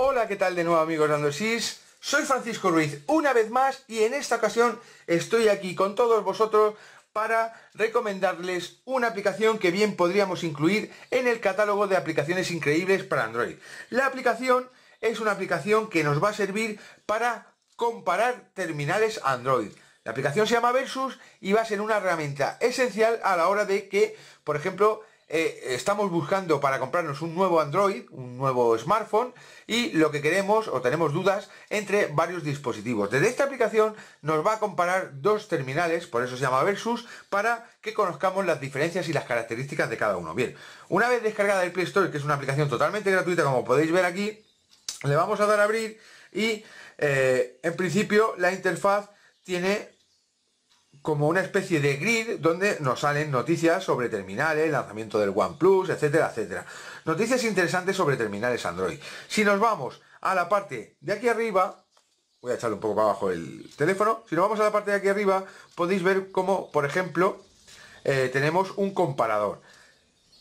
Hola, ¿qué tal de nuevo amigos Androidis? Soy Francisco Ruiz una vez más y en esta ocasión estoy aquí con todos vosotros para recomendarles una aplicación que bien podríamos incluir en el catálogo de aplicaciones increíbles para Android. La aplicación es una aplicación que nos va a servir para comparar terminales Android. La aplicación se llama Versus y va a ser una herramienta esencial a la hora de que, por ejemplo, eh, estamos buscando para comprarnos un nuevo Android, un nuevo smartphone y lo que queremos o tenemos dudas entre varios dispositivos. Desde esta aplicación nos va a comparar dos terminales, por eso se llama Versus, para que conozcamos las diferencias y las características de cada uno. Bien, una vez descargada el Play Store, que es una aplicación totalmente gratuita como podéis ver aquí, le vamos a dar a abrir y eh, en principio la interfaz tiene como una especie de grid donde nos salen noticias sobre terminales, lanzamiento del OnePlus, etcétera, etcétera. Noticias interesantes sobre terminales Android. Si nos vamos a la parte de aquí arriba, voy a echarle un poco para abajo el teléfono, si nos vamos a la parte de aquí arriba, podéis ver cómo, por ejemplo, eh, tenemos un comparador.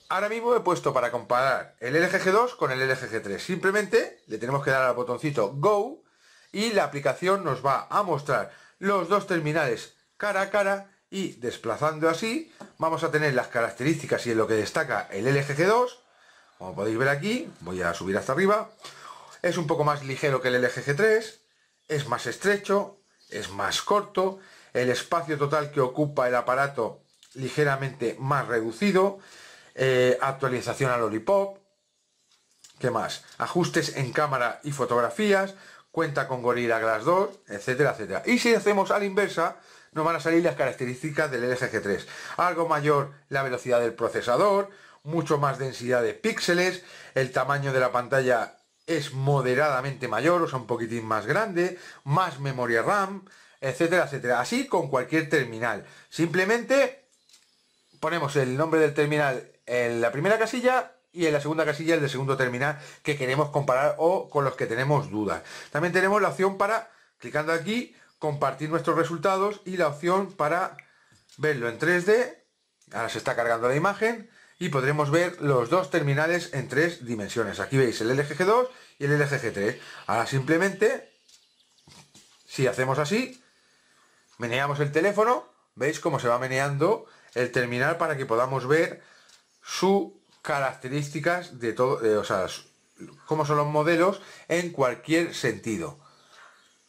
Ahora mismo he puesto para comparar el LG 2 con el LG 3 Simplemente le tenemos que dar al botoncito Go y la aplicación nos va a mostrar los dos terminales cara a cara y desplazando así vamos a tener las características y en lo que destaca el LG 2 como podéis ver aquí, voy a subir hasta arriba es un poco más ligero que el LG 3 es más estrecho, es más corto el espacio total que ocupa el aparato ligeramente más reducido eh, actualización al Lollipop ¿qué más? ajustes en cámara y fotografías cuenta con Gorilla Glass 2, etcétera, etcétera y si hacemos a la inversa nos van a salir las características del LGG3. Algo mayor la velocidad del procesador, mucho más densidad de píxeles, el tamaño de la pantalla es moderadamente mayor, o sea, un poquitín más grande, más memoria RAM, etcétera, etcétera. Así con cualquier terminal. Simplemente ponemos el nombre del terminal en la primera casilla y en la segunda casilla el de segundo terminal que queremos comparar o con los que tenemos dudas. También tenemos la opción para, clicando aquí, compartir nuestros resultados y la opción para verlo en 3D. Ahora se está cargando la imagen y podremos ver los dos terminales en tres dimensiones. Aquí veis el LGG2 y el LGG3. Ahora simplemente, si hacemos así, meneamos el teléfono, veis cómo se va meneando el terminal para que podamos ver sus características de todo, eh, o sea, cómo son los modelos en cualquier sentido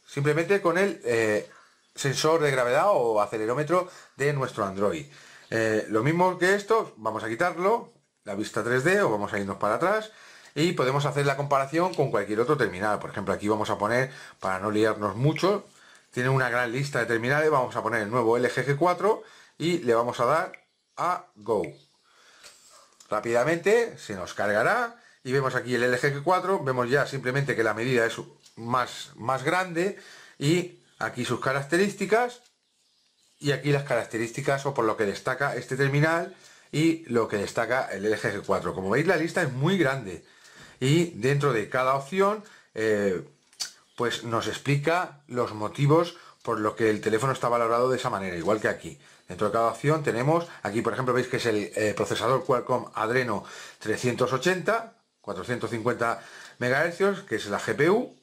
simplemente con el eh, sensor de gravedad o acelerómetro de nuestro Android. Eh, lo mismo que esto, vamos a quitarlo, la vista 3D o vamos a irnos para atrás y podemos hacer la comparación con cualquier otro terminal. Por ejemplo, aquí vamos a poner, para no liarnos mucho, tiene una gran lista de terminales, vamos a poner el nuevo LG 4 y le vamos a dar a Go. Rápidamente se nos cargará y vemos aquí el LG 4, vemos ya simplemente que la medida es más, más grande y aquí sus características y aquí las características o por lo que destaca este terminal y lo que destaca el LG G4. Como veis la lista es muy grande y dentro de cada opción eh, pues nos explica los motivos por lo que el teléfono está valorado de esa manera, igual que aquí. Dentro de cada opción tenemos, aquí por ejemplo veis que es el eh, procesador Qualcomm Adreno 380, 450 MHz, que es la GPU,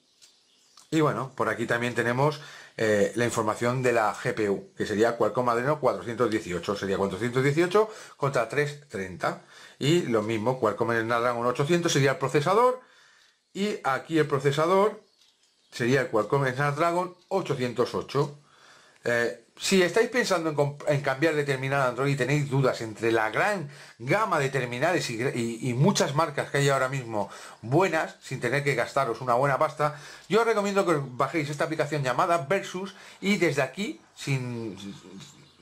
y bueno, por aquí también tenemos eh, la información de la GPU, que sería Qualcomm Adreno 418, sería 418 contra 330. Y lo mismo, Qualcomm Snapdragon 800 sería el procesador, y aquí el procesador sería el Qualcomm Snapdragon 808. Si estáis pensando en, cambiar de terminal Android y tenéis dudas entre la gran gama de terminales y, muchas marcas que hay ahora mismo buenas, sin tener que gastaros una buena pasta, yo os recomiendo que bajéis esta aplicación llamada Versus y desde aquí, sin,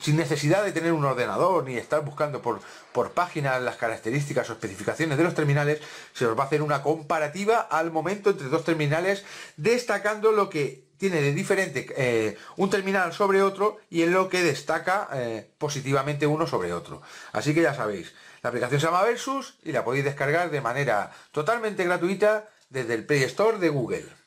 necesidad de tener un ordenador ni estar buscando por, por páginas las características o especificaciones de los terminales, se os va a hacer una comparativa al momento entre dos terminales, destacando lo que tiene de diferente eh, un terminal sobre otro y en lo que destaca eh, positivamente uno sobre otro. Así que ya sabéis, la aplicación se llama Versus y la podéis descargar de manera totalmente gratuita desde el Play Store de Google.